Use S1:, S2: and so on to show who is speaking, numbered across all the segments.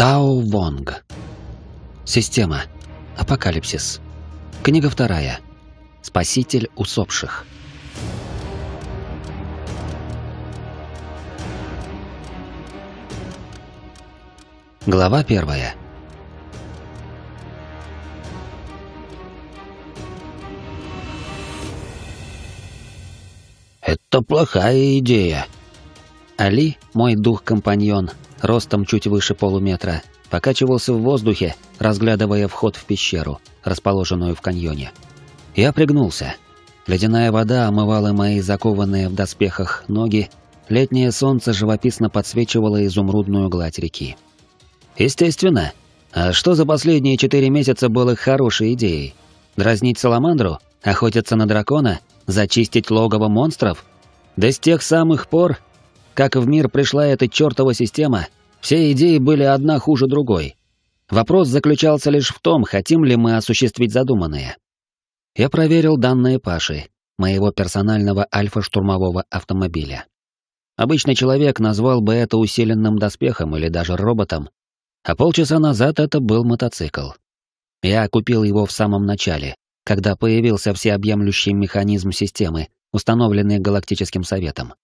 S1: Тао Вонг. Система. Апокалипсис. Книга вторая. Спаситель усопших. Глава первая. Это плохая идея. Али, мой дух-компаньон, ростом чуть выше полуметра, покачивался в воздухе, разглядывая вход в пещеру, расположенную в каньоне. Я пригнулся. Ледяная вода омывала мои закованные в доспехах ноги, летнее солнце живописно подсвечивало изумрудную гладь реки. Естественно. А что за последние четыре месяца было хорошей идеей? Дразнить саламандру? Охотиться на дракона? Зачистить логово монстров? Да с тех самых пор, как в мир пришла эта чертова система, все идеи были одна хуже другой. Вопрос заключался лишь в том, хотим ли мы осуществить задуманное. Я проверил данные Паши, моего персонального альфа-штурмового автомобиля. Обычный человек назвал бы это усиленным доспехом или даже роботом, а полчаса назад это был мотоцикл. Я купил его в самом начале, когда появился всеобъемлющий механизм системы, установленный Галактическим Советом.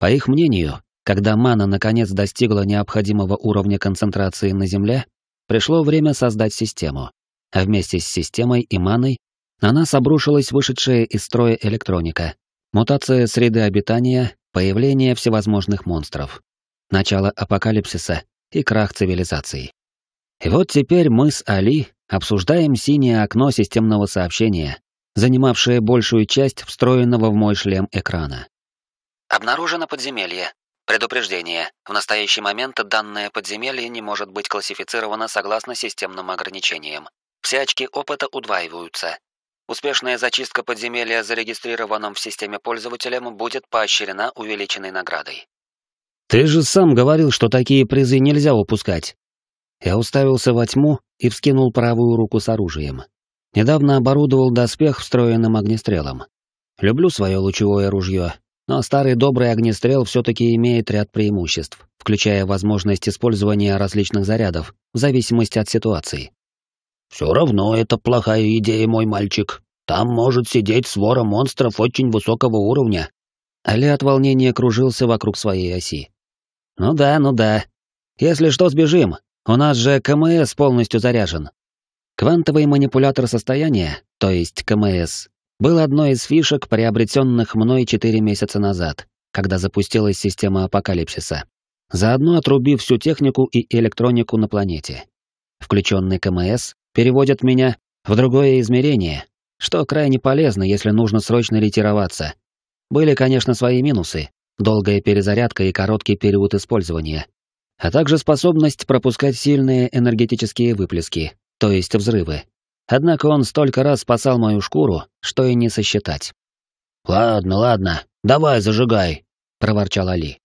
S1: По их мнению, когда мана наконец достигла необходимого уровня концентрации на Земле, пришло время создать систему. А вместе с системой и маной на нас обрушилась вышедшая из строя электроника, мутация среды обитания, появление всевозможных монстров, начало апокалипсиса и крах цивилизации. И вот теперь мы с Али обсуждаем синее окно системного сообщения, занимавшее большую часть встроенного в мой шлем экрана. Обнаружено подземелье. Предупреждение. В настоящий момент данное подземелье не может быть классифицировано согласно системным ограничениям. Все очки опыта удваиваются. Успешная зачистка подземелья, зарегистрированном в системе пользователем, будет поощрена увеличенной наградой. «Ты же сам говорил, что такие призы нельзя упускать». Я уставился во тьму и вскинул правую руку с оружием. Недавно оборудовал доспех встроенным огнестрелом. Люблю свое лучевое ружье, но старый добрый огнестрел все-таки имеет ряд преимуществ, включая возможность использования различных зарядов, в зависимости от ситуации. «Все равно это плохая идея, мой мальчик. Там может сидеть свора монстров очень высокого уровня». Али от волнения кружился вокруг своей оси. «Ну да, ну да. Если что, сбежим. У нас же КМС полностью заряжен. Квантовый манипулятор состояния, то есть КМС, был одной из фишек, приобретенных мной четыре месяца назад, когда запустилась система апокалипсиса, заодно отрубив всю технику и электронику на планете. Включенный КМС переводит меня в другое измерение, что крайне полезно, если нужно срочно ретироваться. Были, конечно, свои минусы, долгая перезарядка и короткий период использования, а также способность пропускать сильные энергетические выплески, то есть взрывы, Однако он столько раз спасал мою шкуру, что и не сосчитать. «Ладно, ладно, давай зажигай», — проворчал Али.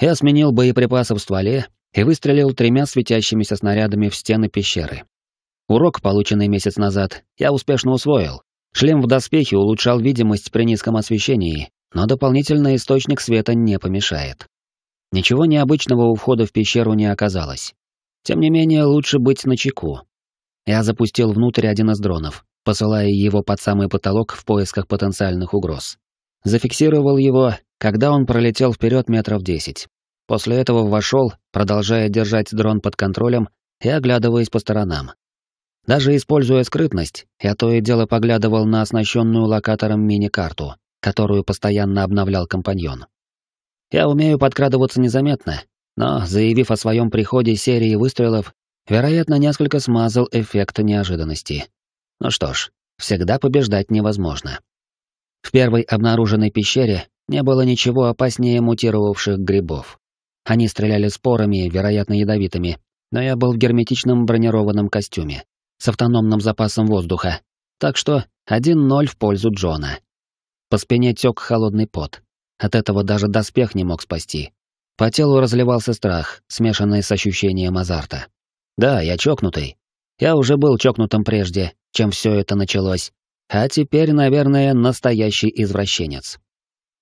S1: Я сменил боеприпасы в стволе и выстрелил тремя светящимися снарядами в стены пещеры. Урок, полученный месяц назад, я успешно усвоил. Шлем в доспехе улучшал видимость при низком освещении, но дополнительный источник света не помешает. Ничего необычного у входа в пещеру не оказалось. Тем не менее, лучше быть начеку. Я запустил внутрь один из дронов, посылая его под самый потолок в поисках потенциальных угроз. Зафиксировал его, когда он пролетел вперед метров десять. После этого вошел, продолжая держать дрон под контролем и оглядываясь по сторонам. Даже используя скрытность, я то и дело поглядывал на оснащенную локатором мини-карту, которую постоянно обновлял компаньон. Я умею подкрадываться незаметно, но, заявив о своем приходе серии выстрелов, Вероятно, несколько смазал эффект неожиданности. Ну что ж, всегда побеждать невозможно. В первой обнаруженной пещере не было ничего опаснее мутировавших грибов. Они стреляли спорами, вероятно, ядовитыми, но я был в герметичном бронированном костюме с автономным запасом воздуха, так что 1-0 в пользу Джона. По спине тёк холодный пот. От этого даже доспех не мог спасти. По телу разливался страх, смешанный с ощущением азарта. Да, я чокнутый. Я уже был чокнутым прежде, чем все это началось. А теперь, наверное, настоящий извращенец.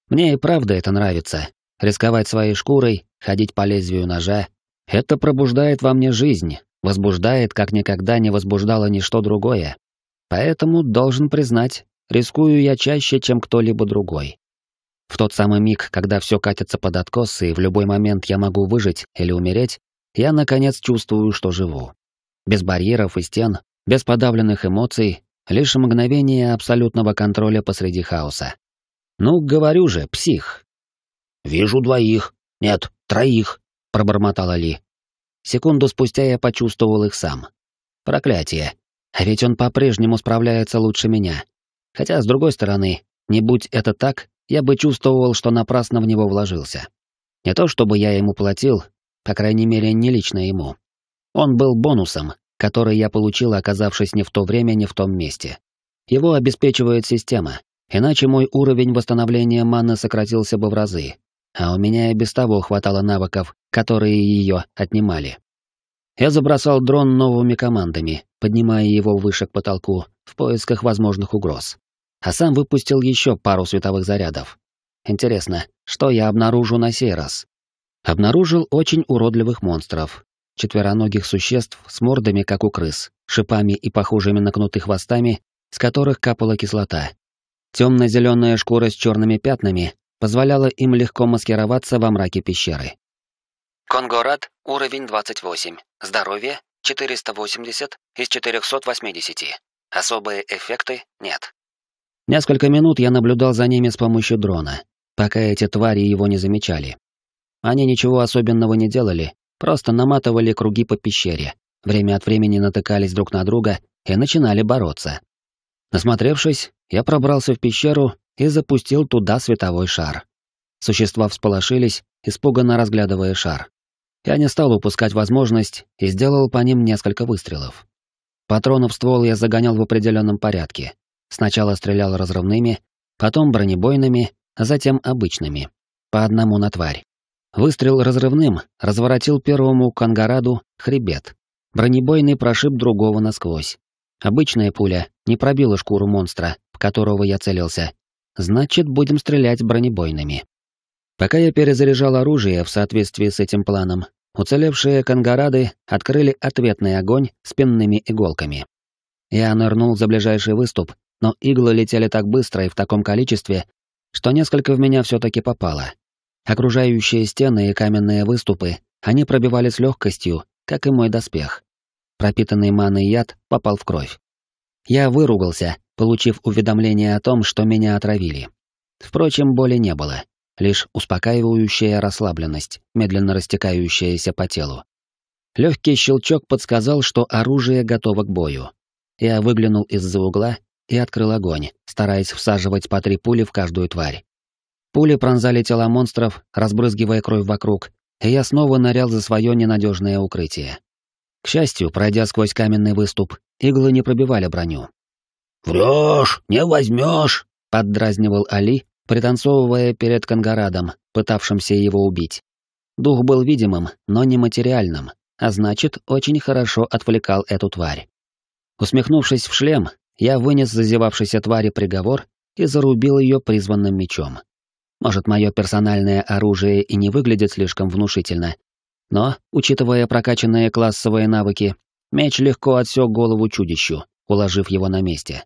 S1: Мне и правда это нравится. Рисковать своей шкурой, ходить по лезвию ножа. Это пробуждает во мне жизнь, возбуждает, как никогда не возбуждало ничто другое. Поэтому, должен признать, рискую я чаще, чем кто-либо другой. В тот самый миг, когда все катится под откосы и в любой момент я могу выжить или умереть, я, наконец, чувствую, что живу. Без барьеров и стен, без подавленных эмоций, лишь мгновение абсолютного контроля посреди хаоса. Ну, говорю же, псих. «Вижу двоих. Нет, троих», — пробормотал Али. Секунду спустя я почувствовал их сам. Проклятие. А ведь он по-прежнему справляется лучше меня. Хотя, с другой стороны, не будь это так, я бы чувствовал, что напрасно в него вложился. Не то чтобы я ему платил, по крайней мере, не лично ему. Он был бонусом, который я получил, оказавшись не в то время, не в том месте. Его обеспечивает система, иначе мой уровень восстановления маны сократился бы в разы, а у меня и без того хватало навыков, которые ее отнимали. Я забросал дрон новыми командами, поднимая его выше к потолку в поисках возможных угроз. А сам выпустил еще пару световых зарядов. Интересно, что я обнаружу на сей раз? Обнаружил очень уродливых монстров. Четвероногих существ с мордами, как у крыс, шипами и похожими на кнуты хвостами, с которых капала кислота. Темно-зеленая шкура с черными пятнами позволяла им легко маскироваться во мраке пещеры. Конгорат, уровень 28. Здоровье 480 из 480. Особые эффекты нет. Несколько минут я наблюдал за ними с помощью дрона, пока эти твари его не замечали. Они ничего особенного не делали, просто наматывали круги по пещере, время от времени натыкались друг на друга и начинали бороться. Насмотревшись, я пробрался в пещеру и запустил туда световой шар. Существа всполошились, испуганно разглядывая шар. Я не стал упускать возможность и сделал по ним несколько выстрелов. Патронов ствол я загонял в определенном порядке. Сначала стрелял разрывными, потом бронебойными, а затем обычными. По одному на тварь. Выстрел разрывным разворотил первому конгораду хребет. Бронебойный прошиб другого насквозь. Обычная пуля не пробила шкуру монстра, в которого я целился. Значит, будем стрелять бронебойными. Пока я перезаряжал оружие в соответствии с этим планом, уцелевшие конгорады открыли ответный огонь спинными иголками. Я нырнул за ближайший выступ, но иглы летели так быстро и в таком количестве, что несколько в меня все-таки попало. Окружающие стены и каменные выступы они пробивали с легкостью, как и мой доспех. Пропитанный маной яд попал в кровь. Я выругался, получив уведомление о том, что меня отравили. Впрочем, боли не было, лишь успокаивающая расслабленность, медленно растекающаяся по телу. Легкий щелчок подсказал, что оружие готово к бою. Я выглянул из-за угла и открыл огонь, стараясь всаживать по три пули в каждую тварь. Пули пронзали тела монстров, разбрызгивая кровь вокруг, и я снова нырял за свое ненадежное укрытие. К счастью, пройдя сквозь каменный выступ, иглы не пробивали броню. «Врешь, не возьмешь!» — поддразнивал Али, пританцовывая перед Конгарадом, пытавшимся его убить. Дух был видимым, но не материальным, а значит, очень хорошо отвлекал эту тварь. Усмехнувшись в шлем, я вынес зазевавшейся твари приговор и зарубил ее призванным мечом. Может, мое персональное оружие и не выглядит слишком внушительно. Но, учитывая прокачанные классовые навыки, меч легко отсек голову чудищу, уложив его на месте.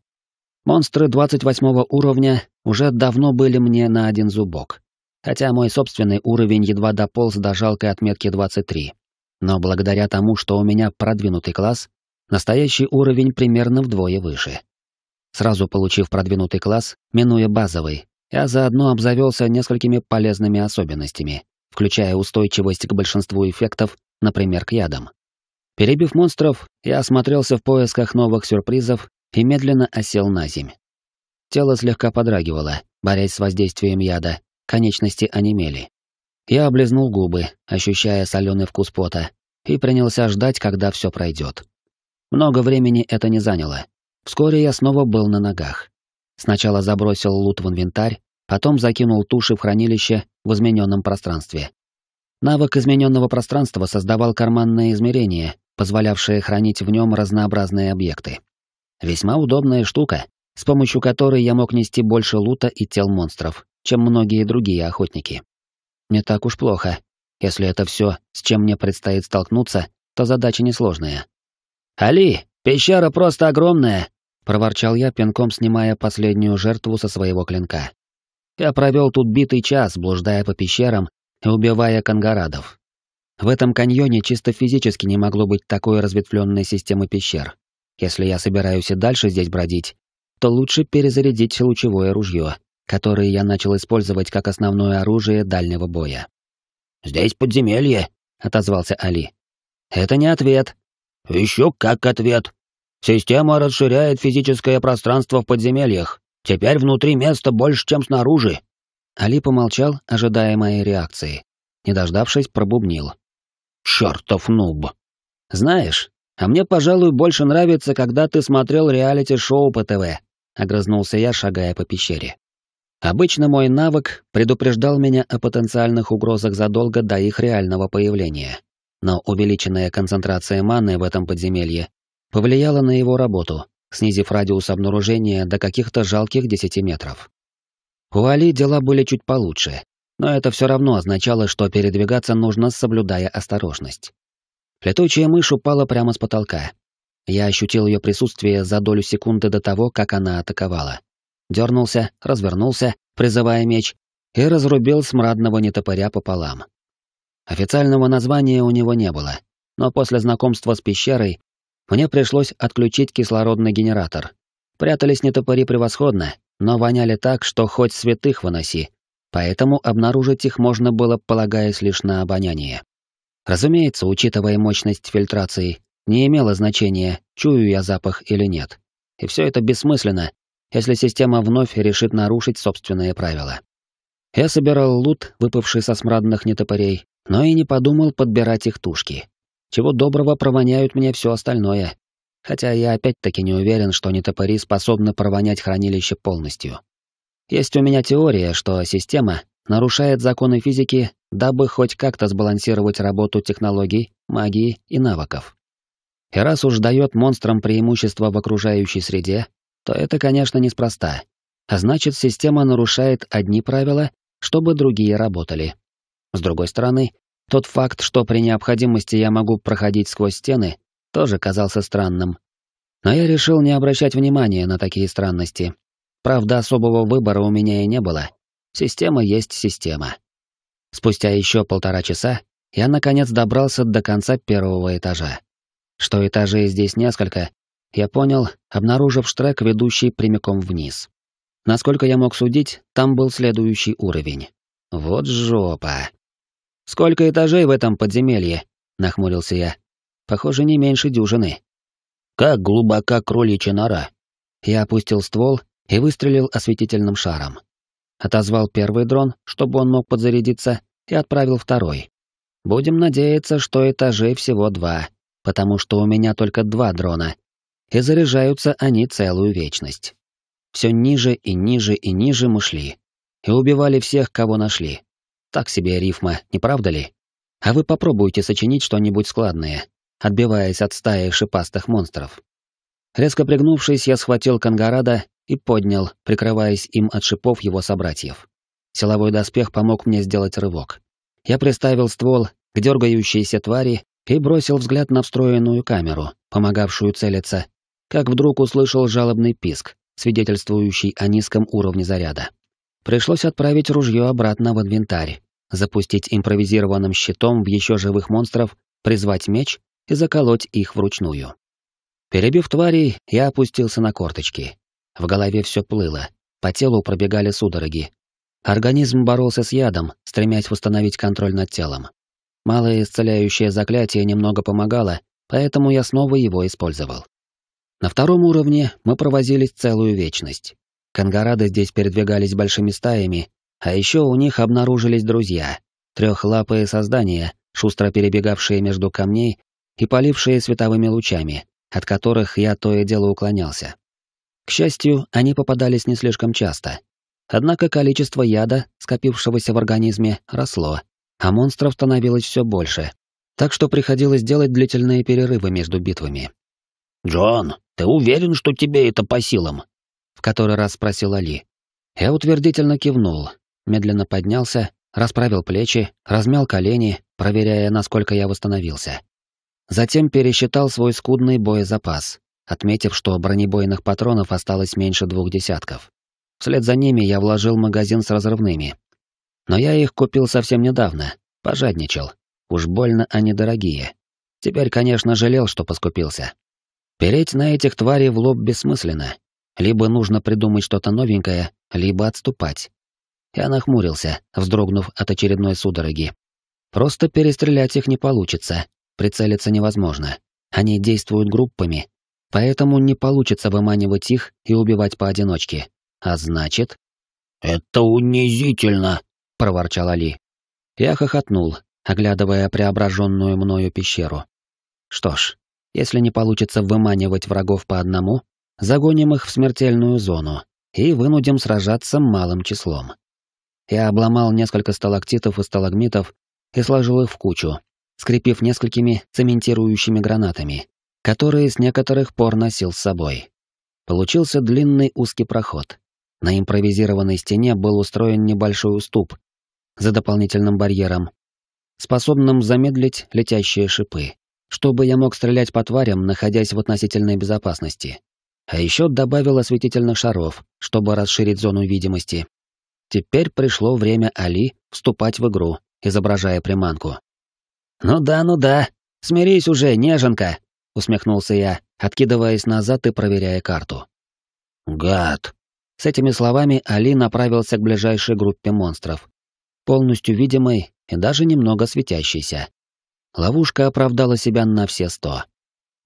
S1: Монстры 28 уровня уже давно были мне на один зубок. Хотя мой собственный уровень едва дополз до жалкой отметки 23. Но благодаря тому, что у меня продвинутый класс, настоящий уровень примерно вдвое выше. Сразу получив продвинутый класс, минуя базовый, я заодно обзавелся несколькими полезными особенностями, включая устойчивость к большинству эффектов, например, к ядам. Перебив монстров, я осмотрелся в поисках новых сюрпризов и медленно осел на земь. Тело слегка подрагивало, борясь с воздействием яда, конечности онемели. Я облизнул губы, ощущая соленый вкус пота, и принялся ждать, когда все пройдет. Много времени это не заняло. Вскоре я снова был на ногах. Сначала забросил лут в инвентарь, потом закинул туши в хранилище в измененном пространстве. Навык измененного пространства создавал карманное измерение, позволявшее хранить в нем разнообразные объекты. Весьма удобная штука, с помощью которой я мог нести больше лута и тел монстров, чем многие другие охотники. Не так уж плохо. Если это все, с чем мне предстоит столкнуться, то задача несложная. «Али, пещера просто огромная, проворчал я, пинком снимая последнюю жертву со своего клинка. Я провел тут битый час, блуждая по пещерам и убивая конгарадов. В этом каньоне чисто физически не могло быть такой разветвленной системы пещер. Если я собираюсь и дальше здесь бродить, то лучше перезарядить лучевое ружье, которое я начал использовать как основное оружие дальнего боя. «Здесь подземелье», — отозвался Али. «Это не ответ». «Еще как ответ», Система расширяет физическое пространство в подземельях. Теперь внутри места больше, чем снаружи. Али помолчал, ожидая моей реакции. Не дождавшись, пробубнил. «Чёртов нуб!» «Знаешь, а мне, пожалуй, больше нравится, когда ты смотрел реалити-шоу по ТВ», — огрызнулся я, шагая по пещере. Обычно мой навык предупреждал меня о потенциальных угрозах задолго до их реального появления. Но увеличенная концентрация маны в этом подземелье повлияло на его работу, снизив радиус обнаружения до каких-то жалких 10 метров. У Али дела были чуть получше, но это все равно означало, что передвигаться нужно, соблюдая осторожность. Летучая мышь упала прямо с потолка. Я ощутил ее присутствие за долю секунды до того, как она атаковала. Дернулся, развернулся, призывая меч, и разрубил смрадного нетопыря пополам. Официального названия у него не было, но после знакомства с пещерой мне пришлось отключить кислородный генератор. Прятались не топори превосходно, но воняли так, что хоть святых выноси. Поэтому обнаружить их можно было, полагаясь лишь на обоняние. Разумеется, учитывая мощность фильтрации, не имело значения, чую я запах или нет. И все это бессмысленно, если система вновь решит нарушить собственные правила. Я собирал лут, выпавший со смрадных нетопорей, но и не подумал подбирать их тушки чего доброго провоняют мне все остальное. Хотя я опять-таки не уверен, что нетопыри способны провонять хранилище полностью. Есть у меня теория, что система нарушает законы физики, дабы хоть как-то сбалансировать работу технологий, магии и навыков. И раз уж дает монстрам преимущество в окружающей среде, то это, конечно, неспроста. А значит, система нарушает одни правила, чтобы другие работали. С другой стороны, тот факт, что при необходимости я могу проходить сквозь стены, тоже казался странным. Но я решил не обращать внимания на такие странности. Правда, особого выбора у меня и не было. Система есть система. Спустя еще полтора часа я, наконец, добрался до конца первого этажа. Что этажей здесь несколько, я понял, обнаружив штрек, ведущий прямиком вниз. Насколько я мог судить, там был следующий уровень. Вот жопа. «Сколько этажей в этом подземелье?» — нахмурился я. «Похоже, не меньше дюжины». «Как глубока кроличья нора?» Я опустил ствол и выстрелил осветительным шаром. Отозвал первый дрон, чтобы он мог подзарядиться, и отправил второй. Будем надеяться, что этажей всего два, потому что у меня только два дрона, и заряжаются они целую вечность. Все ниже и ниже и ниже мы шли, и убивали всех, кого нашли. Так себе рифма, не правда ли? А вы попробуйте сочинить что-нибудь складное, отбиваясь от стаи шипастых монстров. Резко пригнувшись, я схватил Кангарада и поднял, прикрываясь им от шипов его собратьев. Силовой доспех помог мне сделать рывок. Я приставил ствол к дергающейся твари и бросил взгляд на встроенную камеру, помогавшую целиться, как вдруг услышал жалобный писк, свидетельствующий о низком уровне заряда. Пришлось отправить ружье обратно в инвентарь, запустить импровизированным щитом в еще живых монстров, призвать меч и заколоть их вручную. Перебив тварей, я опустился на корточки. В голове все плыло, по телу пробегали судороги. Организм боролся с ядом, стремясь восстановить контроль над телом. Малое исцеляющее заклятие немного помогало, поэтому я снова его использовал. На втором уровне мы провозились целую вечность. Кангарады здесь передвигались большими стаями, а еще у них обнаружились друзья — трехлапые создания, шустро перебегавшие между камней и полившие световыми лучами, от которых я то и дело уклонялся. К счастью, они попадались не слишком часто. Однако количество яда, скопившегося в организме, росло, а монстров становилось все больше, так что приходилось делать длительные перерывы между битвами. «Джон, ты уверен, что тебе это по силам?» в который раз спросил Али. Я утвердительно кивнул, медленно поднялся, расправил плечи, размял колени, проверяя, насколько я восстановился. Затем пересчитал свой скудный боезапас, отметив, что бронебойных патронов осталось меньше двух десятков. Вслед за ними я вложил магазин с разрывными. Но я их купил совсем недавно, пожадничал. Уж больно они дорогие. Теперь, конечно, жалел, что поскупился. Переть на этих тварей в лоб бессмысленно, либо нужно придумать что-то новенькое, либо отступать. Я нахмурился, вздрогнув от очередной судороги. Просто перестрелять их не получится, прицелиться невозможно. Они действуют группами, поэтому не получится выманивать их и убивать поодиночке. А значит... «Это унизительно!» — проворчал Али. Я хохотнул, оглядывая преображенную мною пещеру. Что ж, если не получится выманивать врагов по одному, загоним их в смертельную зону и вынудим сражаться малым числом. Я обломал несколько сталактитов и сталагмитов и сложил их в кучу, скрепив несколькими цементирующими гранатами, которые с некоторых пор носил с собой. Получился длинный узкий проход. На импровизированной стене был устроен небольшой уступ за дополнительным барьером, способным замедлить летящие шипы, чтобы я мог стрелять по тварям, находясь в относительной безопасности. А еще добавил осветительных шаров, чтобы расширить зону видимости. Теперь пришло время Али вступать в игру, изображая приманку. «Ну да, ну да, смирись уже, неженка!» — усмехнулся я, откидываясь назад и проверяя карту. «Гад!» С этими словами Али направился к ближайшей группе монстров, полностью видимой и даже немного светящейся. Ловушка оправдала себя на все сто.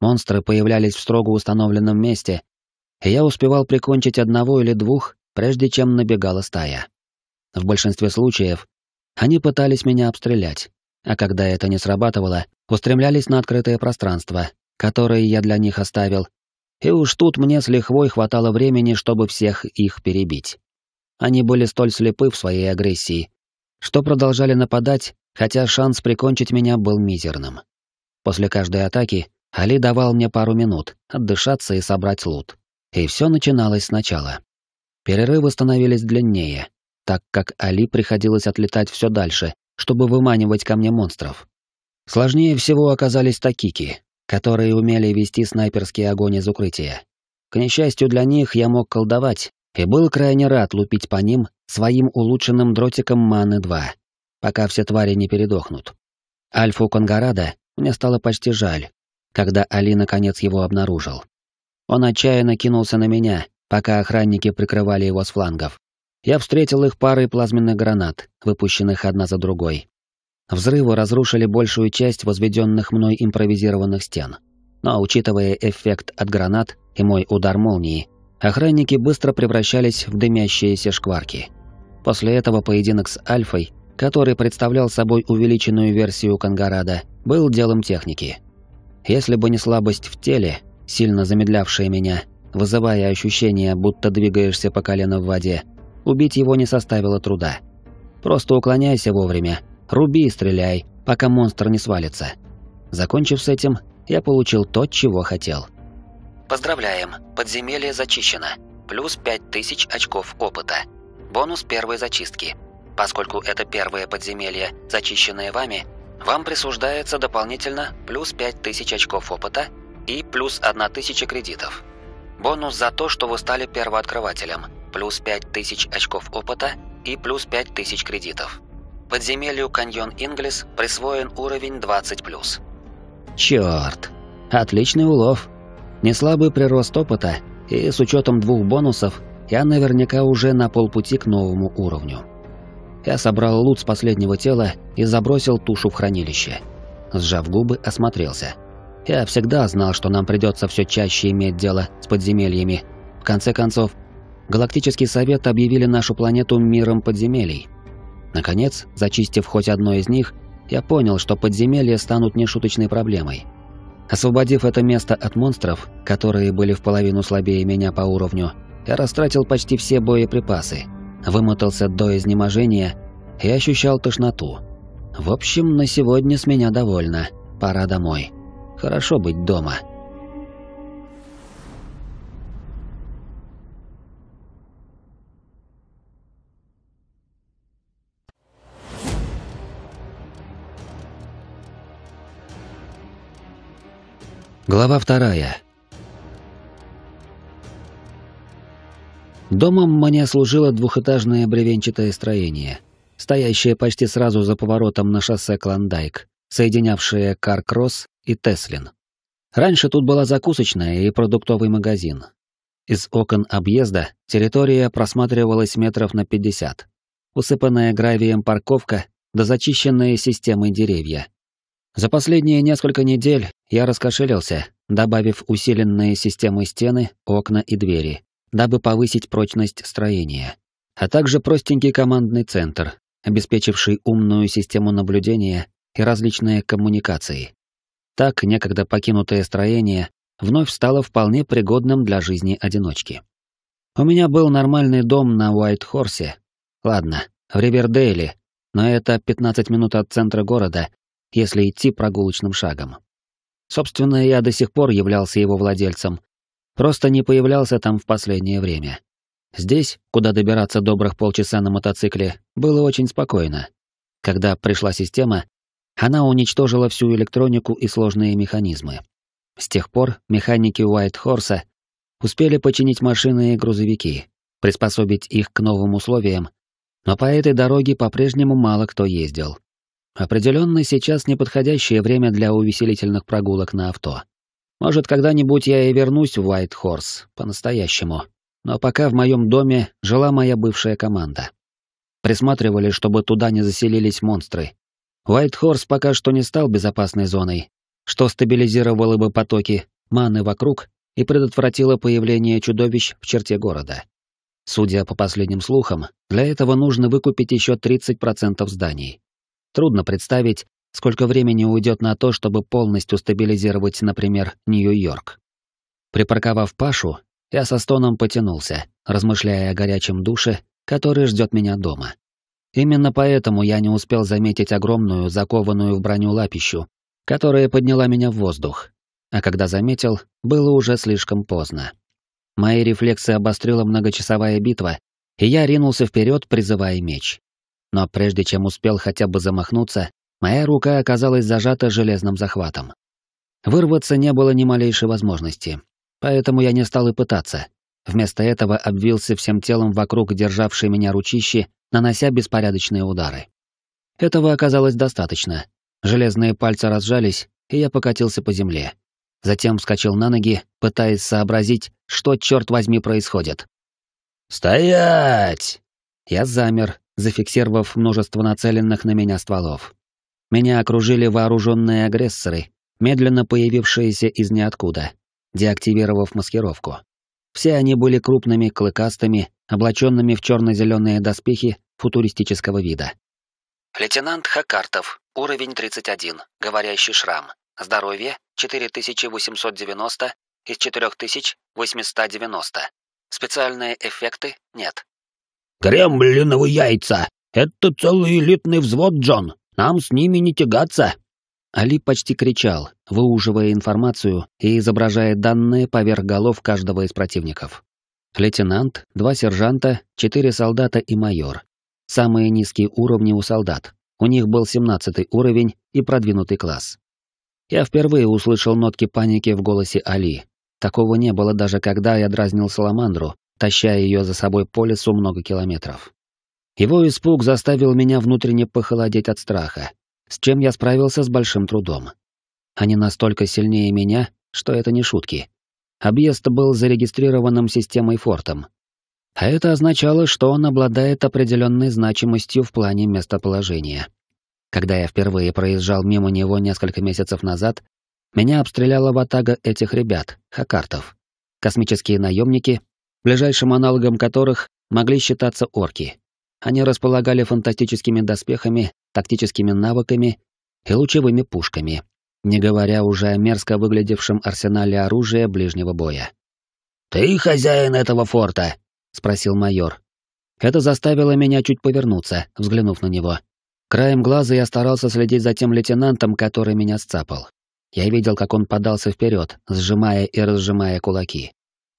S1: Монстры появлялись в строго установленном месте я успевал прикончить одного или двух, прежде чем набегала стая. В большинстве случаев они пытались меня обстрелять, а когда это не срабатывало, устремлялись на открытое пространство, которое я для них оставил, и уж тут мне с лихвой хватало времени, чтобы всех их перебить. Они были столь слепы в своей агрессии, что продолжали нападать, хотя шанс прикончить меня был мизерным. После каждой атаки Али давал мне пару минут отдышаться и собрать лут. И все начиналось сначала. Перерывы становились длиннее, так как Али приходилось отлетать все дальше, чтобы выманивать ко мне монстров. Сложнее всего оказались такики, которые умели вести снайперский огонь из укрытия. К несчастью для них, я мог колдовать, и был крайне рад лупить по ним своим улучшенным дротиком маны-2, пока все твари не передохнут. Альфу Конгарада мне стало почти жаль, когда Али наконец его обнаружил. Он отчаянно кинулся на меня, пока охранники прикрывали его с флангов. Я встретил их парой плазменных гранат, выпущенных одна за другой. Взрывы разрушили большую часть возведенных мной импровизированных стен. Но, учитывая эффект от гранат и мой удар молнии, охранники быстро превращались в дымящиеся шкварки. После этого поединок с Альфой, который представлял собой увеличенную версию Конгарада, был делом техники. Если бы не слабость в теле, сильно замедлявшее меня, вызывая ощущение, будто двигаешься по колено в воде. Убить его не составило труда. Просто уклоняйся вовремя, руби и стреляй, пока монстр не свалится. Закончив с этим, я получил то, чего хотел. Поздравляем, подземелье зачищено. Плюс 5000 очков опыта. Бонус первой зачистки. Поскольку это первое подземелье, зачищенное вами, вам присуждается дополнительно плюс 5000 очков опыта и плюс 1000 кредитов. Бонус за то, что вы стали первооткрывателем, плюс 5000 очков опыта и плюс 5000 кредитов. Подземелью Каньон Инглис присвоен уровень 20+. Чёрт! Отличный улов! не слабый прирост опыта, и с учетом двух бонусов я наверняка уже на полпути к новому уровню. Я собрал лут с последнего тела и забросил тушу в хранилище. Сжав губы, осмотрелся. Я всегда знал, что нам придется все чаще иметь дело с подземельями. В конце концов, Галактический Совет объявили нашу планету миром подземелий. Наконец, зачистив хоть одно из них, я понял, что подземелья станут нешуточной проблемой. Освободив это место от монстров, которые были в половину слабее меня по уровню, я растратил почти все боеприпасы, вымотался до изнеможения и ощущал тошноту. В общем, на сегодня с меня довольно, пора домой. Хорошо быть дома. Глава вторая. Домом мне служило двухэтажное бревенчатое строение, стоящее почти сразу за поворотом на шоссе Клондайк, соединявшее Каркросс и Теслин. Раньше тут была закусочная и продуктовый магазин. Из окон объезда территория просматривалась метров на 50. Усыпанная гравием парковка да зачищенные системой деревья. За последние несколько недель я раскошелился, добавив усиленные системы стены, окна и двери, дабы повысить прочность строения, а также простенький командный центр, обеспечивший умную систему наблюдения и различные коммуникации. Так некогда покинутое строение вновь стало вполне пригодным для жизни одиночки. У меня был нормальный дом на Уайт-Хорсе. Ладно, в Ривердейле, но это 15 минут от центра города, если идти прогулочным шагом. Собственно, я до сих пор являлся его владельцем, просто не появлялся там в последнее время. Здесь, куда добираться добрых полчаса на мотоцикле, было очень спокойно. Когда пришла система, она уничтожила всю электронику и сложные механизмы. С тех пор механики Уайт-Хорса успели починить машины и грузовики, приспособить их к новым условиям, но по этой дороге по-прежнему мало кто ездил. Определенно сейчас неподходящее время для увеселительных прогулок на авто. Может, когда-нибудь я и вернусь в Уайт-Хорс, по-настоящему. Но пока в моем доме жила моя бывшая команда. Присматривали, чтобы туда не заселились монстры, Уайтхорс пока что не стал безопасной зоной, что стабилизировало бы потоки маны вокруг и предотвратило появление чудовищ в черте города. Судя по последним слухам, для этого нужно выкупить еще 30% зданий. Трудно представить, сколько времени уйдет на то, чтобы полностью стабилизировать, например, Нью-Йорк. Припарковав Пашу, я со стоном потянулся, размышляя о горячем душе, который ждет меня дома. Именно поэтому я не успел заметить огромную, закованную в броню лапищу, которая подняла меня в воздух. А когда заметил, было уже слишком поздно. Мои рефлексы обострила многочасовая битва, и я ринулся вперед, призывая меч. Но прежде чем успел хотя бы замахнуться, моя рука оказалась зажата железным захватом. Вырваться не было ни малейшей возможности, поэтому я не стал и пытаться. Вместо этого обвился всем телом вокруг державшей меня ручищи, нанося беспорядочные удары. Этого оказалось достаточно. Железные пальцы разжались, и я покатился по земле. Затем вскочил на ноги, пытаясь сообразить, что, черт возьми, происходит. «Стоять!» Я замер, зафиксировав множество нацеленных на меня стволов. Меня окружили вооруженные агрессоры, медленно появившиеся из ниоткуда, деактивировав маскировку. Все они были крупными, клыкастыми, облаченными в черно-зеленые доспехи футуристического вида. Лейтенант Хакартов, уровень 31, говорящий шрам. Здоровье 4890 из 4890. Специальные эффекты нет. «Кремлиновые яйца! Это целый элитный взвод, Джон! Нам с ними не тягаться!» Али почти кричал, выуживая информацию и изображая данные поверх голов каждого из противников. Лейтенант, два сержанта, четыре солдата и майор. Самые низкие уровни у солдат. У них был 17 уровень и продвинутый класс. Я впервые услышал нотки паники в голосе Али. Такого не было даже когда я дразнил Саламандру, таща ее за собой по лесу много километров. Его испуг заставил меня внутренне похолодеть от страха, с чем я справился с большим трудом. Они настолько сильнее меня, что это не шутки. Объезд был зарегистрированным системой фортом. А это означало, что он обладает определенной значимостью в плане местоположения. Когда я впервые проезжал мимо него несколько месяцев назад, меня обстреляла ватага этих ребят, хакартов. Космические наемники, ближайшим аналогом которых могли считаться орки. Они располагали фантастическими доспехами, тактическими навыками и лучевыми пушками, не говоря уже о мерзко выглядевшем арсенале оружия ближнего боя. «Ты хозяин этого форта?» — спросил майор. Это заставило меня чуть повернуться, взглянув на него. Краем глаза я старался следить за тем лейтенантом, который меня сцапал. Я видел, как он подался вперед, сжимая и разжимая кулаки.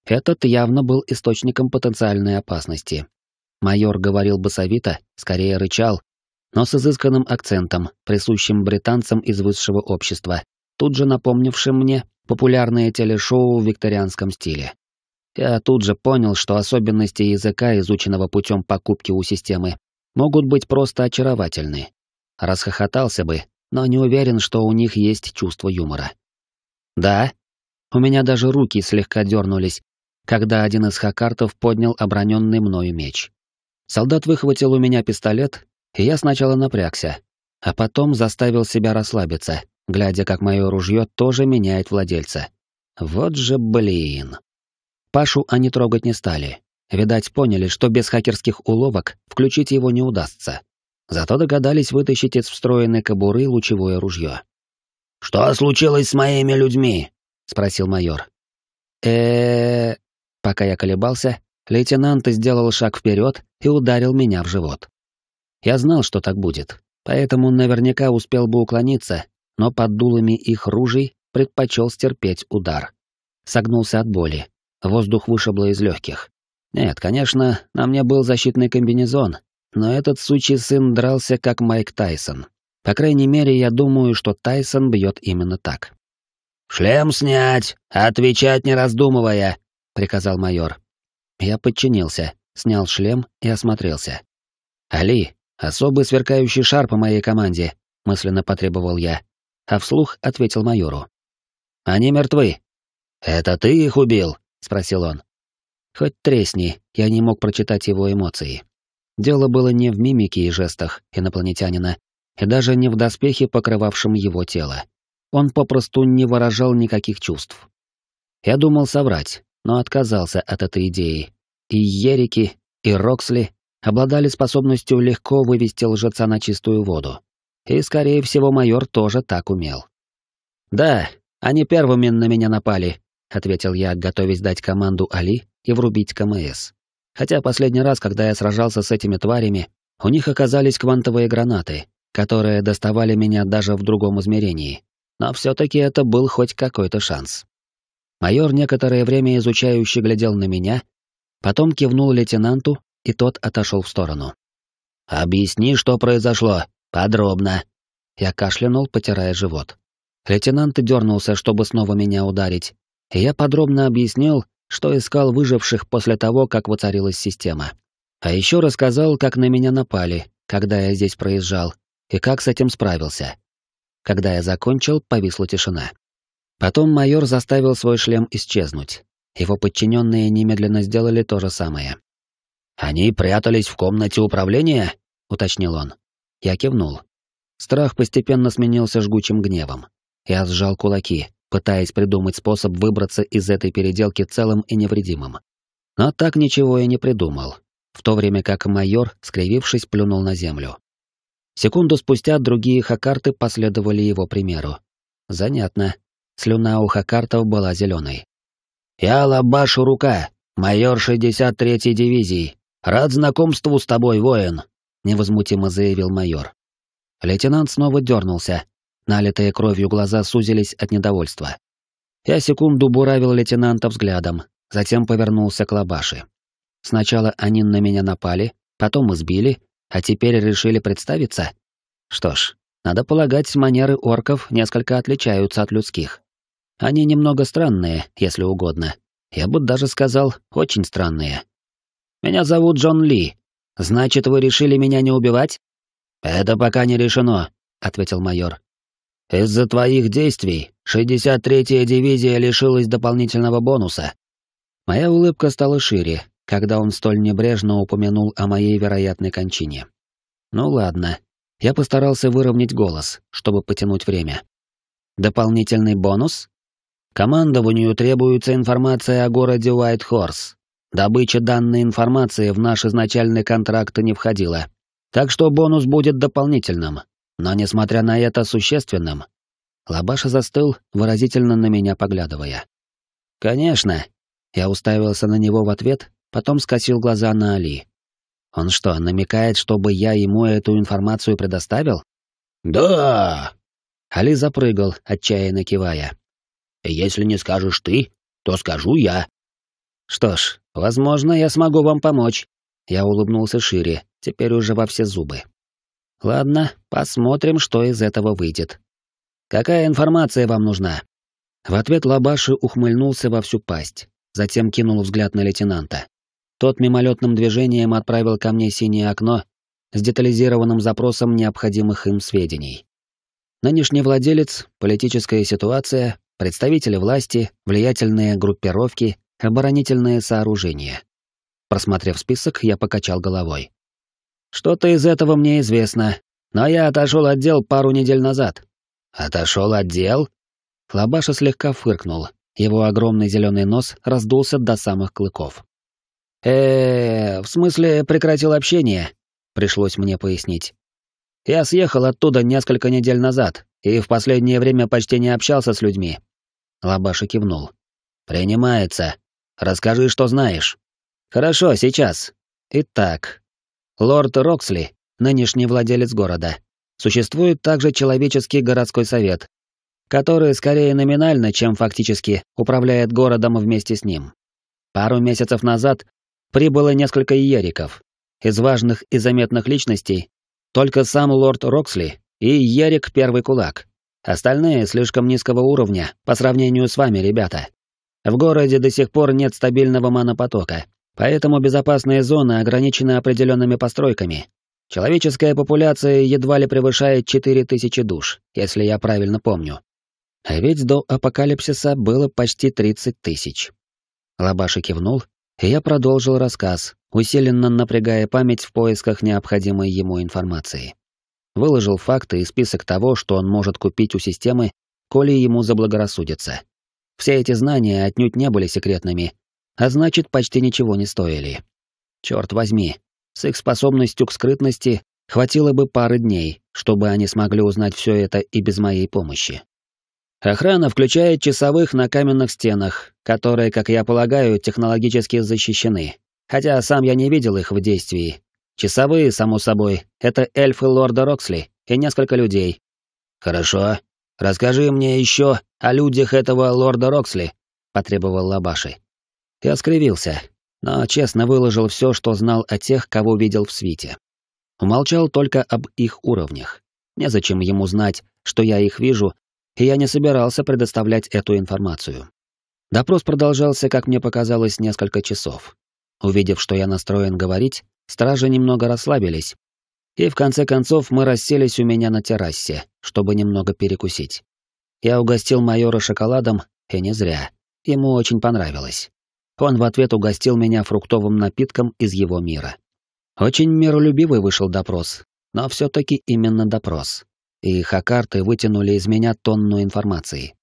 S1: Этот явно был источником потенциальной опасности. Майор говорил басовито, скорее рычал, но с изысканным акцентом, присущим британцам из высшего общества, тут же напомнившим мне популярное телешоу в викторианском стиле. Я тут же понял, что особенности языка, изученного путем покупки у системы, могут быть просто очаровательны. Расхохотался бы, но не уверен, что у них есть чувство юмора. «Да?» У меня даже руки слегка дернулись, когда один из хакартов поднял оброненный мною меч. Солдат выхватил у меня пистолет, и я сначала напрягся, а потом заставил себя расслабиться, глядя, как мое ружье тоже меняет владельца. Вот же блин. Пашу они трогать не стали. Видать, поняли, что без хакерских уловок включить его не удастся. Зато догадались вытащить из встроенной кобуры лучевое ружье. «Что случилось с моими людьми?» — спросил майор. э Пока я колебался, Лейтенант сделал шаг вперед и ударил меня в живот. Я знал, что так будет, поэтому наверняка успел бы уклониться, но под дулами их ружей предпочел стерпеть удар. Согнулся от боли. Воздух вышибло из легких. Нет, конечно, на мне был защитный комбинезон, но этот сучий сын дрался как Майк Тайсон. По крайней мере, я думаю, что Тайсон бьет именно так. «Шлем снять! Отвечать не раздумывая!» — приказал майор. Я подчинился, снял шлем и осмотрелся. «Али, особый сверкающий шар по моей команде», — мысленно потребовал я, а вслух ответил майору. «Они мертвы». «Это ты их убил?» — спросил он. Хоть тресни, я не мог прочитать его эмоции. Дело было не в мимике и жестах инопланетянина, и даже не в доспехе, покрывавшем его тело. Он попросту не выражал никаких чувств. Я думал соврать, но отказался от этой идеи. И Ерики, и Роксли обладали способностью легко вывести лжеца на чистую воду. И, скорее всего, майор тоже так умел. «Да, они первыми на меня напали», — ответил я, готовясь дать команду Али и врубить КМС. Хотя последний раз, когда я сражался с этими тварями, у них оказались квантовые гранаты, которые доставали меня даже в другом измерении. Но все таки это был хоть какой-то шанс. Майор некоторое время изучающе глядел на меня, потом кивнул лейтенанту, и тот отошел в сторону. «Объясни, что произошло. Подробно». Я кашлянул, потирая живот. Лейтенант дернулся, чтобы снова меня ударить, и я подробно объяснил, что искал выживших после того, как воцарилась система. А еще рассказал, как на меня напали, когда я здесь проезжал, и как с этим справился. Когда я закончил, повисла тишина. Потом майор заставил свой шлем исчезнуть. Его подчиненные немедленно сделали то же самое. «Они прятались в комнате управления?» — уточнил он. Я кивнул. Страх постепенно сменился жгучим гневом. Я сжал кулаки, пытаясь придумать способ выбраться из этой переделки целым и невредимым. Но так ничего и не придумал, в то время как майор, скривившись, плюнул на землю. Секунду спустя другие хакарты последовали его примеру. Занятно. Слюна у хакартов была зеленой. «Я Лабашу Рука, майор 63-й дивизии. Рад знакомству с тобой, воин», — невозмутимо заявил майор. Лейтенант снова дернулся. Налитые кровью глаза сузились от недовольства. Я секунду буравил лейтенанта взглядом, затем повернулся к Лабаше. Сначала они на меня напали, потом избили, а теперь решили представиться? Что ж, надо полагать, манеры орков несколько отличаются от людских. Они немного странные, если угодно. Я бы даже сказал, очень странные. Меня зовут Джон Ли. Значит, вы решили меня не убивать? Это пока не решено, ответил майор. Из-за твоих действий 63-я дивизия лишилась дополнительного бонуса. Моя улыбка стала шире, когда он столь небрежно упомянул о моей вероятной кончине. Ну ладно. Я постарался выровнять голос, чтобы потянуть время. Дополнительный бонус? Командованию требуется информация о городе Уайтхорс. Добыча данной информации в наш изначальный контракт не входила. Так что бонус будет дополнительным, но, несмотря на это, существенным. Лабаша застыл, выразительно на меня поглядывая. «Конечно!» Я уставился на него в ответ, потом скосил глаза на Али. «Он что, намекает, чтобы я ему эту информацию предоставил?» «Да!» Али запрыгал, отчаянно кивая если не скажешь ты, то скажу я. Что ж, возможно, я смогу вам помочь. Я улыбнулся шире, теперь уже во все зубы. Ладно, посмотрим, что из этого выйдет. Какая информация вам нужна? В ответ Лабаши ухмыльнулся во всю пасть, затем кинул взгляд на лейтенанта. Тот мимолетным движением отправил ко мне синее окно с детализированным запросом необходимых им сведений. Нынешний владелец, политическая ситуация, представители власти, влиятельные группировки, оборонительные сооружения. Просмотрев список, я покачал головой. Что-то из этого мне известно, но я отошел от дел пару недель назад. Отошел от дел? Лабаша слегка фыркнул. Его огромный зеленый нос раздулся до самых клыков. Э, -э, -э в смысле прекратил общение, пришлось мне пояснить. Я съехал оттуда несколько недель назад и в последнее время почти не общался с людьми. Лабаша кивнул. Принимается. Расскажи, что знаешь. Хорошо, сейчас. Итак, лорд Роксли, нынешний владелец города. Существует также человеческий городской совет, который скорее номинально, чем фактически, управляет городом вместе с ним. Пару месяцев назад прибыло несколько иериков. Из важных и заметных личностей только сам лорд Роксли и Ерик Первый Кулак. Остальные слишком низкого уровня по сравнению с вами, ребята. В городе до сих пор нет стабильного манопотока, поэтому безопасные зоны ограничены определенными постройками. Человеческая популяция едва ли превышает 4000 душ, если я правильно помню. А ведь до апокалипсиса было почти 30 тысяч. Лабаши кивнул, и я продолжил рассказ, усиленно напрягая память в поисках необходимой ему информации. Выложил факты и список того, что он может купить у системы, коли ему заблагорассудится. Все эти знания отнюдь не были секретными, а значит, почти ничего не стоили. Черт возьми, с их способностью к скрытности хватило бы пары дней, чтобы они смогли узнать все это и без моей помощи. Охрана включает часовых на каменных стенах, которые, как я полагаю, технологически защищены, Хотя сам я не видел их в действии. Часовые, само собой, это эльфы лорда Роксли и несколько людей. Хорошо. Расскажи мне еще о людях этого лорда Роксли, потребовал Лабаши. Я скривился, но честно выложил все, что знал о тех, кого видел в свите. Умолчал только об их уровнях. Незачем ему знать, что я их вижу, и я не собирался предоставлять эту информацию. Допрос продолжался, как мне показалось, несколько часов. Увидев, что я настроен говорить, стражи немного расслабились. И в конце концов мы расселись у меня на террасе, чтобы немного перекусить. Я угостил майора шоколадом, и не зря. Ему очень понравилось. Он в ответ угостил меня фруктовым напитком из его мира. Очень миролюбивый вышел допрос, но все-таки именно допрос. И хакарты вытянули из меня тонну информации.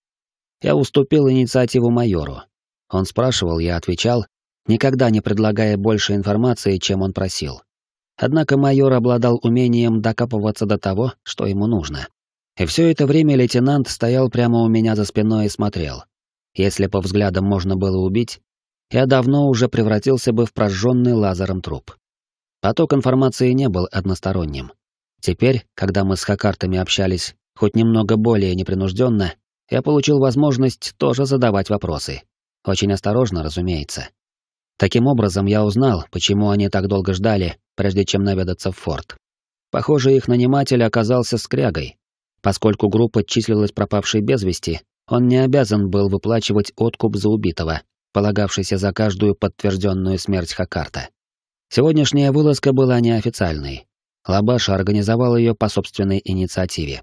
S1: Я уступил инициативу майору. Он спрашивал, я отвечал, никогда не предлагая больше информации, чем он просил. Однако майор обладал умением докапываться до того, что ему нужно. И все это время лейтенант стоял прямо у меня за спиной и смотрел. Если по взглядам можно было убить, я давно уже превратился бы в прожженный лазером труп. Поток информации не был односторонним. Теперь, когда мы с хакартами общались, хоть немного более непринужденно, я получил возможность тоже задавать вопросы. Очень осторожно, разумеется. Таким образом, я узнал, почему они так долго ждали, прежде чем наведаться в форт. Похоже, их наниматель оказался скрягой. Поскольку группа числилась пропавшей без вести, он не обязан был выплачивать откуп за убитого, полагавшийся за каждую подтвержденную смерть Хакарта. Сегодняшняя вылазка была неофициальной. Лабаша организовал ее по собственной инициативе.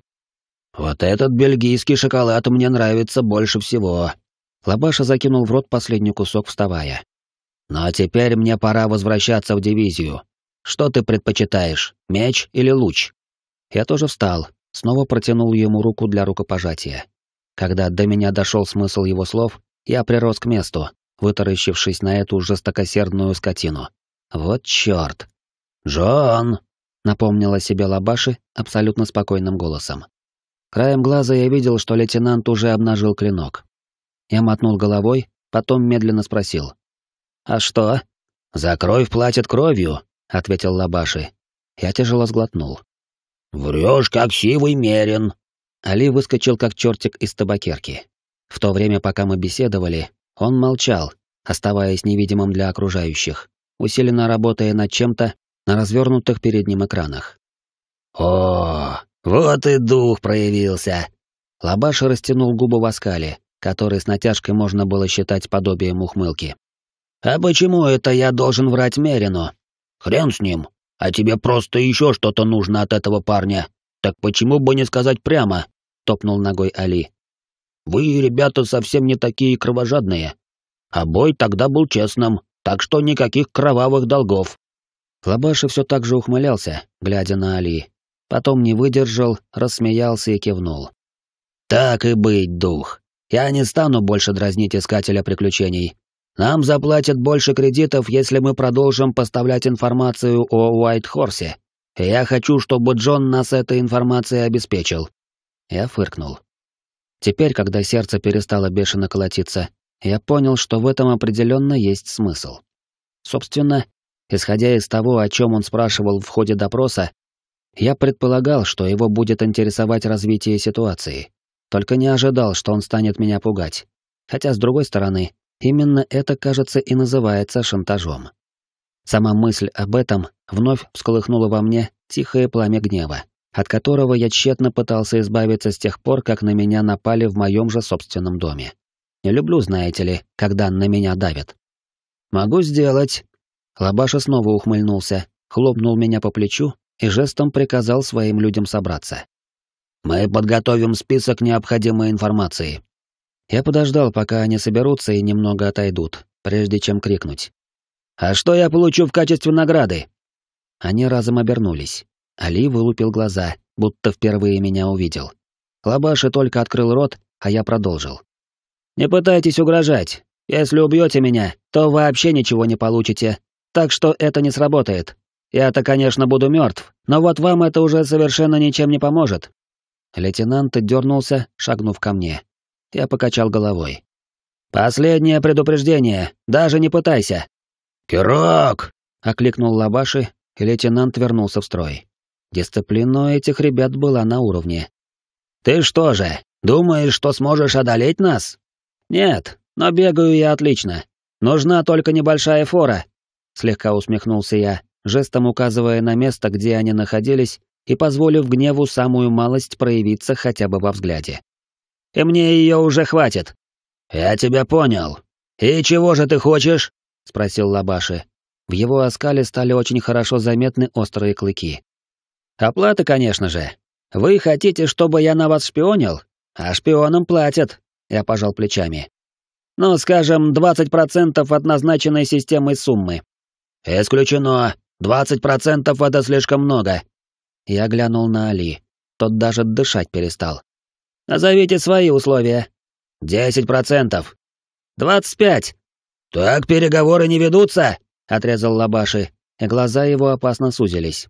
S1: «Вот этот бельгийский шоколад мне нравится больше всего!» Лабаша закинул в рот последний кусок, вставая. Но «Ну, а теперь мне пора возвращаться в дивизию. Что ты предпочитаешь, меч или луч? Я тоже встал, снова протянул ему руку для рукопожатия. Когда до меня дошел смысл его слов, я прирос к месту, вытаращившись на эту жестокосердную скотину. Вот чёрт. Джон, напомнила себе Лабаши абсолютно спокойным голосом. Краем глаза я видел, что лейтенант уже обнажил клинок. Я мотнул головой, потом медленно спросил: «А что?» «За кровь платят кровью», — ответил Лабаши. Я тяжело сглотнул. Врёшь, как сивый мерин. Али выскочил, как чертик из табакерки. В то время, пока мы беседовали, он молчал, оставаясь невидимым для окружающих, усиленно работая над чем-то на развернутых перед ним экранах. «О, вот и дух проявился!» Лабаши растянул губы в оскале, который с натяжкой можно было считать подобием ухмылки. «А почему это я должен врать Мерину?» «Хрен с ним. А тебе просто еще что-то нужно от этого парня. Так почему бы не сказать прямо?» — топнул ногой Али. «Вы, ребята, совсем не такие кровожадные. А бой тогда был честным, так что никаких кровавых долгов». Лабаши все так же ухмылялся, глядя на Али. Потом не выдержал, рассмеялся и кивнул. «Так и быть, дух. Я не стану больше дразнить искателя приключений. Нам заплатят больше кредитов, если мы продолжим поставлять информацию о Уайтхорсе. я хочу, чтобы Джон нас этой информацией обеспечил». Я фыркнул. Теперь, когда сердце перестало бешено колотиться, я понял, что в этом определенно есть смысл. Собственно, исходя из того, о чем он спрашивал в ходе допроса, я предполагал, что его будет интересовать развитие ситуации. Только не ожидал, что он станет меня пугать. Хотя, с другой стороны, Именно это, кажется, и называется шантажом. Сама мысль об этом вновь всколыхнула во мне тихое пламя гнева, от которого я тщетно пытался избавиться с тех пор, как на меня напали в моем же собственном доме. Не люблю, знаете ли, когда на меня давят. «Могу сделать». Лабаша снова ухмыльнулся, хлопнул меня по плечу и жестом приказал своим людям собраться. «Мы подготовим список необходимой информации. Я подождал, пока они соберутся и немного отойдут, прежде чем крикнуть. «А что я получу в качестве награды?» Они разом обернулись. Али вылупил глаза, будто впервые меня увидел. Лабаши только открыл рот, а я продолжил. «Не пытайтесь угрожать. Если убьете меня, то вообще ничего не получите. Так что это не сработает. Я-то, конечно, буду мертв, но вот вам это уже совершенно ничем не поможет». Лейтенант дернулся, шагнув ко мне. Я покачал головой. «Последнее предупреждение, даже не пытайся!» «Кирок!» — окликнул Лабаши, и лейтенант вернулся в строй. Дисциплина этих ребят была на уровне. «Ты что же, думаешь, что сможешь одолеть нас?» «Нет, но бегаю я отлично. Нужна только небольшая фора», — слегка усмехнулся я, жестом указывая на место, где они находились, и позволив гневу самую малость проявиться хотя бы во взгляде и мне ее уже хватит». «Я тебя понял. И чего же ты хочешь?» — спросил Лабаши. В его оскале стали очень хорошо заметны острые клыки. «Оплата, конечно же. Вы хотите, чтобы я на вас шпионил? А шпионам платят», — я пожал плечами. «Ну, скажем, 20% от назначенной системой суммы». «Исключено. 20% — это слишком много». Я глянул на Али. Тот даже дышать перестал. Назовите свои условия. Десять процентов. Двадцать пять. Так переговоры не ведутся, отрезал Лабаши, и глаза его опасно сузились.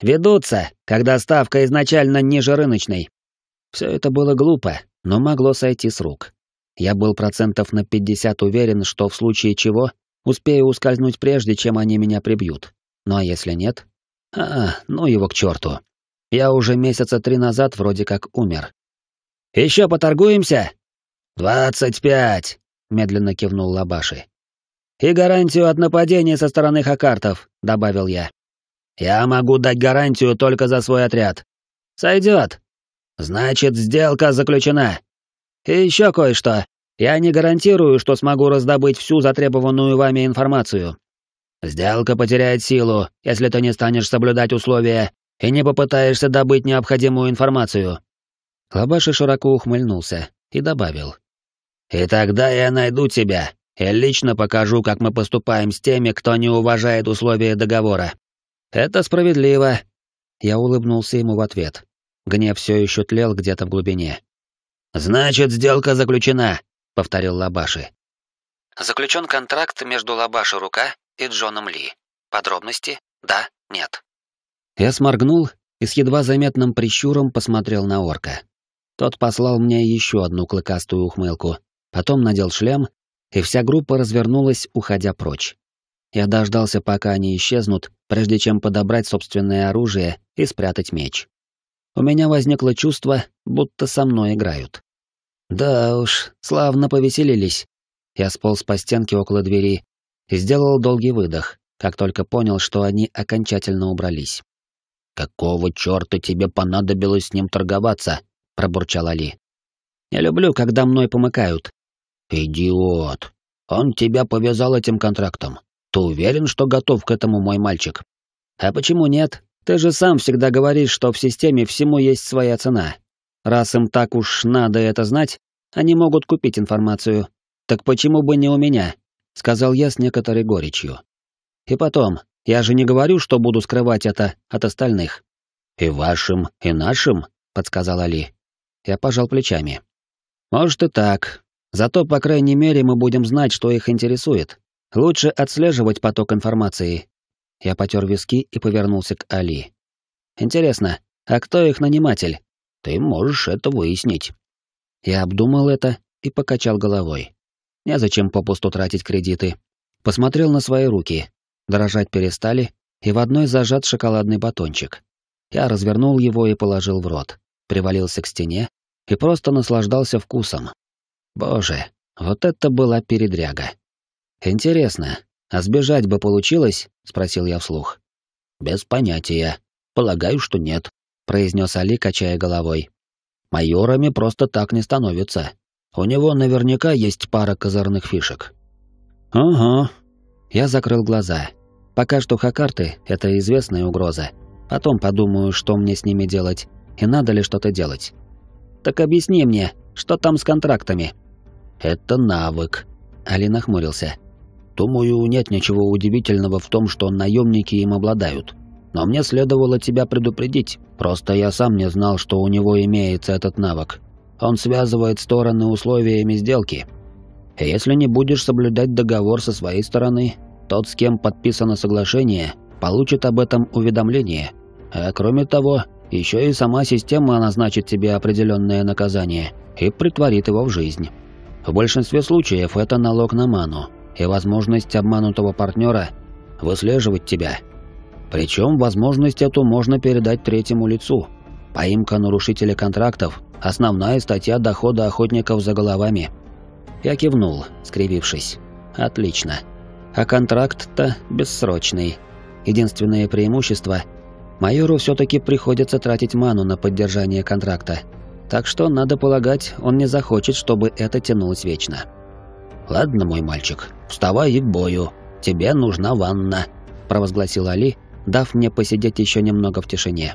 S1: Ведутся, когда ставка изначально ниже рыночной. Все это было глупо, но могло сойти с рук. Я был процентов на пятьдесят уверен, что в случае чего успею ускользнуть прежде, чем они меня прибьют. Ну а если нет? А, ну его к черту. Я уже месяца три назад вроде как умер, еще поторгуемся?» «Двадцать пять», — медленно кивнул Лабаши. «И гарантию от нападения со стороны хакартов», — добавил я. «Я могу дать гарантию только за свой отряд». «Сойдет». «Значит, сделка заключена». «И еще кое-что. Я не гарантирую, что смогу раздобыть всю затребованную вами информацию. Сделка потеряет силу, если ты не станешь соблюдать условия и не попытаешься добыть необходимую информацию. Лабаши широко ухмыльнулся и добавил. «И тогда я найду тебя и лично покажу, как мы поступаем с теми, кто не уважает условия договора. Это справедливо». Я улыбнулся ему в ответ. Гнев все еще тлел где-то в глубине. «Значит, сделка заключена», — повторил Лабаши. Заключен контракт между Лабаши Рука и Джоном Ли. Подробности — да, нет. Я сморгнул и с едва заметным прищуром посмотрел на орка. Тот послал мне еще одну клыкастую ухмылку, потом надел шлем, и вся группа развернулась, уходя прочь. Я дождался, пока они исчезнут, прежде чем подобрать собственное оружие и спрятать меч. У меня возникло чувство, будто со мной играют. Да уж, славно повеселились. Я сполз по стенке около двери и сделал долгий выдох, как только понял, что они окончательно убрались. «Какого черта тебе понадобилось с ним торговаться?» пробурчал Али. «Я люблю, когда мной помыкают». «Идиот! Он тебя повязал этим контрактом. Ты уверен, что готов к этому, мой мальчик?» «А почему нет? Ты же сам всегда говоришь, что в системе всему есть своя цена. Раз им так уж надо это знать, они могут купить информацию. Так почему бы не у меня?» — сказал я с некоторой горечью. «И потом, я же не говорю, что буду скрывать это от остальных». «И вашим, и нашим», — подсказал Али. Я пожал плечами. Может и так. Зато, по крайней мере, мы будем знать, что их интересует. Лучше отслеживать поток информации. Я потер виски и повернулся к Али. Интересно, а кто их наниматель? Ты можешь это выяснить. Я обдумал это и покачал головой. Незачем попусту тратить кредиты. Посмотрел на свои руки. Дрожать перестали, и в одной зажат шоколадный батончик. Я развернул его и положил в рот. Привалился к стене, и просто наслаждался вкусом. Боже, вот это была передряга. Интересно, а сбежать бы получилось? спросил я вслух. Без понятия. Полагаю, что нет, Произнёс Али, качая головой. Майорами просто так не становятся. У него наверняка есть пара козырных фишек. Ага. Я закрыл глаза. Пока что хакарты это известная угроза. Потом подумаю, что мне с ними делать и надо ли что-то делать. Так объясни мне, что там с контрактами? Это навык. Али нахмурился. Думаю, нет ничего удивительного в том, что наемники им обладают. Но мне следовало тебя предупредить. Просто я сам не знал, что у него имеется этот навык. Он связывает стороны условиями сделки. если не будешь соблюдать договор со своей стороны, тот, с кем подписано соглашение, получит об этом уведомление. А кроме того, еще и сама система назначит тебе определенное наказание и притворит его в жизнь. В большинстве случаев это налог на ману и возможность обманутого партнера выслеживать тебя. Причем возможность эту можно передать третьему лицу. Поимка нарушителя контрактов – основная статья дохода охотников за головами. Я кивнул, скривившись. Отлично. А контракт-то бессрочный. Единственное преимущество – Майору все-таки приходится тратить ману на поддержание контракта. Так что, надо полагать, он не захочет, чтобы это тянулось вечно. «Ладно, мой мальчик, вставай и к бою. Тебе нужна ванна», – провозгласил Али, дав мне посидеть еще немного в тишине.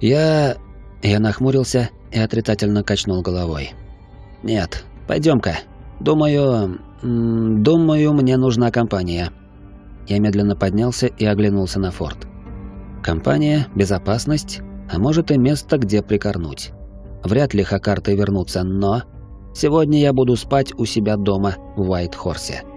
S1: «Я...» Я нахмурился и отрицательно качнул головой. «Нет, пойдем-ка. Думаю... Думаю, мне нужна компания». Я медленно поднялся и оглянулся на форт. Компания, безопасность, а может и место, где прикорнуть. Вряд ли хакарты вернутся, но... Сегодня я буду спать у себя дома в Уайт-Хорсе.